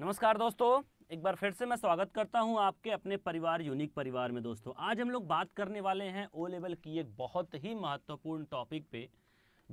नमस्कार दोस्तों एक बार फिर से मैं स्वागत करता हूं आपके अपने परिवार यूनिक परिवार में दोस्तों आज हम लोग बात करने वाले हैं ओ लेवल की एक बहुत ही महत्वपूर्ण टॉपिक पे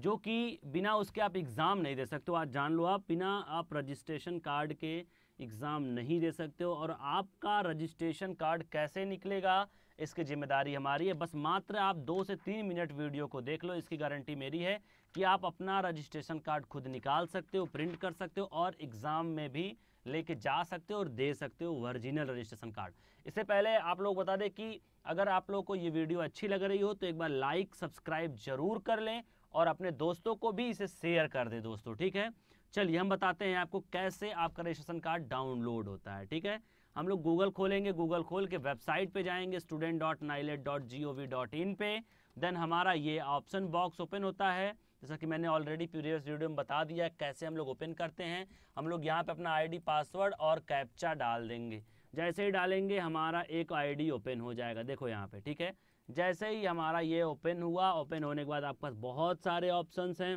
जो कि बिना उसके आप एग्ज़ाम नहीं दे सकते हो आज जान लो आप बिना आप रजिस्ट्रेशन कार्ड के एग्ज़ाम नहीं दे सकते हो और आपका रजिस्ट्रेशन कार्ड कैसे निकलेगा इसकी जिम्मेदारी हमारी है बस मात्र आप दो से तीन मिनट वीडियो को देख लो इसकी गारंटी मेरी है कि आप अपना रजिस्ट्रेशन कार्ड खुद निकाल सकते हो प्रिंट कर सकते हो और एग्ज़ाम में भी लेके जा सकते हो और दे सकते हो वर्जिनल रजिस्ट्रेशन कार्ड इससे पहले आप लोग बता दें कि अगर आप लोग को ये वीडियो अच्छी लग रही हो तो एक बार लाइक सब्सक्राइब जरूर कर लें और अपने दोस्तों को भी इसे शेयर कर दें दोस्तों ठीक है चलिए हम बताते हैं आपको कैसे आपका रजिस्ट्रेशन कार्ड डाउनलोड होता है ठीक है हम लोग गूगल खोलेंगे गूगल खोल के वेबसाइट पे जाएंगे student dot NIELIT dot G O V dot in पे देन हमारा ये ऑप्शन बॉक्स ओपन होता है जैसा कि मैंने ऑलरेडी प्रीवियस वीडियो में बता दिया कैसे हम लोग ओपन करते हैं हम लोग यहाँ पे अपना आईडी पासवर्ड और कैप्चा डाल देंगे जैसे ही डालेंगे हमारा एक आईडी ओपन हो जाएगा देखो यहाँ पे ठीक है जैसे ही हमारा ये ओपन हुआ ओपन होने के बाद आपके पास बहुत सारे ऑप्शन हैं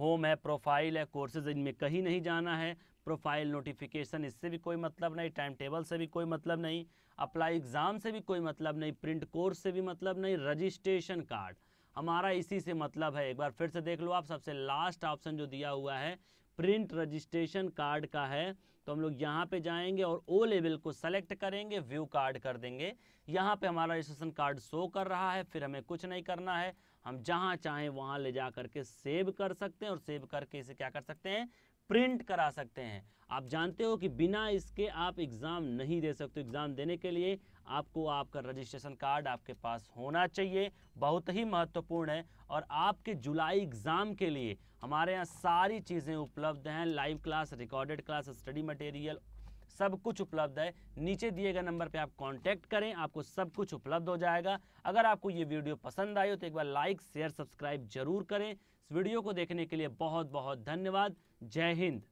होम है प्रोफाइल है कोर्सेज इनमें कहीं नहीं जाना है प्रोफाइल नोटिफिकेशन इससे भी कोई मतलब नहीं टाइम टेबल से भी कोई मतलब नहीं अप्लाई एग्ज़ाम से भी कोई मतलब नहीं प्रिंट कोर्स से भी मतलब नहीं रजिस्ट्रेशन कार्ड हमारा इसी से मतलब है एक बार फिर से देख लो आप सबसे लास्ट ऑप्शन जो दिया हुआ है प्रिंट रजिस्ट्रेशन कार्ड का है तो हम लोग यहाँ पे जाएंगे और ओ लेवल को सेलेक्ट करेंगे व्यू कार्ड कर देंगे यहाँ पे हमारा रजिस्ट्रेशन कार्ड शो कर रहा है फिर हमें कुछ नहीं करना है हम जहाँ चाहें वहाँ ले जा करके सेव कर सकते हैं और सेव करके इसे क्या कर सकते हैं प्रिंट करा सकते हैं आप जानते हो कि बिना इसके आप एग्ज़ाम नहीं दे सकते एग्ज़ाम देने के लिए आपको आपका रजिस्ट्रेशन कार्ड आपके पास होना चाहिए बहुत ही महत्वपूर्ण है और आपके जुलाई एग्ज़ाम के लिए हमारे यहाँ सारी चीज़ें उपलब्ध हैं live class recorded class study material सब कुछ उपलब्ध है नीचे दिए गए नंबर पे आप कांटेक्ट करें आपको सब कुछ उपलब्ध हो जाएगा अगर आपको ये वीडियो पसंद आई हो तो एक बार लाइक शेयर सब्सक्राइब जरूर करें इस वीडियो को देखने के लिए बहुत बहुत धन्यवाद जय हिंद